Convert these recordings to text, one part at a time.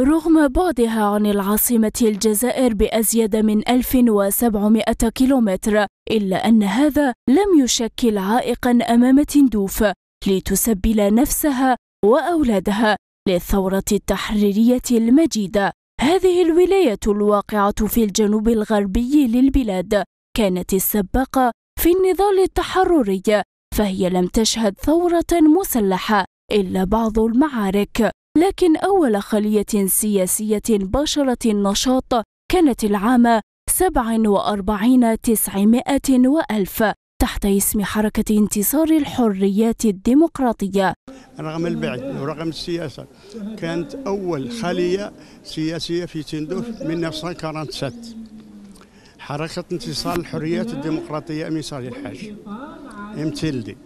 رغم بعدها عن العاصمة الجزائر بأزيد من 1700 كيلومتر إلا أن هذا لم يشكل عائقا أمام تندوف لتسبل نفسها وأولادها للثورة التحريرية المجيدة هذه الولاية الواقعة في الجنوب الغربي للبلاد كانت السباقة في النضال التحرري فهي لم تشهد ثورة مسلحة إلا بعض المعارك لكن أول خلية سياسية باشرت النشاط كانت العام 47 900 وألف تحت اسم حركة انتصار الحريات الديمقراطية رغم البعد ورغم السياسة كانت أول خلية سياسية في تندوف من 1947 حركة انتصار الحريات الديمقراطية من صالح الحاج امتلدي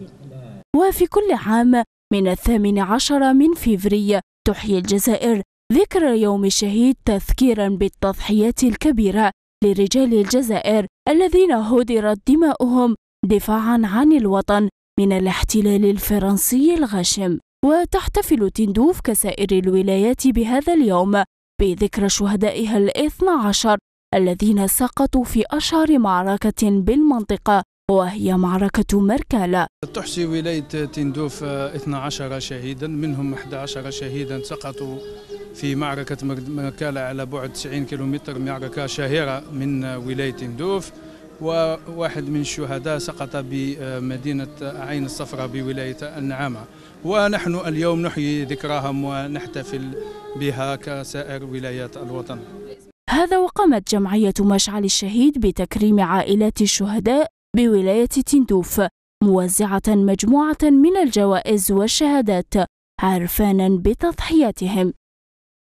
وفي كل عام من الثامن عشر من فيفري تحيي الجزائر ذكرى يوم الشهيد تذكيرا بالتضحيات الكبيرة لرجال الجزائر الذين هدرت دماؤهم دفاعا عن الوطن من الاحتلال الفرنسي الغاشم وتحتفل تندوف كسائر الولايات بهذا اليوم بذكرى شهدائها الاثنى عشر الذين سقطوا في أشهر معركة بالمنطقة وهي معركة مركلة تحصي ولاية تندوف 12 آه، شهيدا منهم 11 شهيدا سقطوا في معركة مركلة على بعد 90 كيلومتر معركة شهيرة من آه، ولاية تندوف وواحد من الشهداء سقط بمدينة عين الصفرة بولاية النعامة ونحن اليوم نحيي ذكراهم ونحتفل بها كسائر ولايات الوطن هذا وقامت جمعية مشعل الشهيد بتكريم عائلات الشهداء بولاية تندوف موزعة مجموعة من الجوائز والشهادات عرفانا بتضحياتهم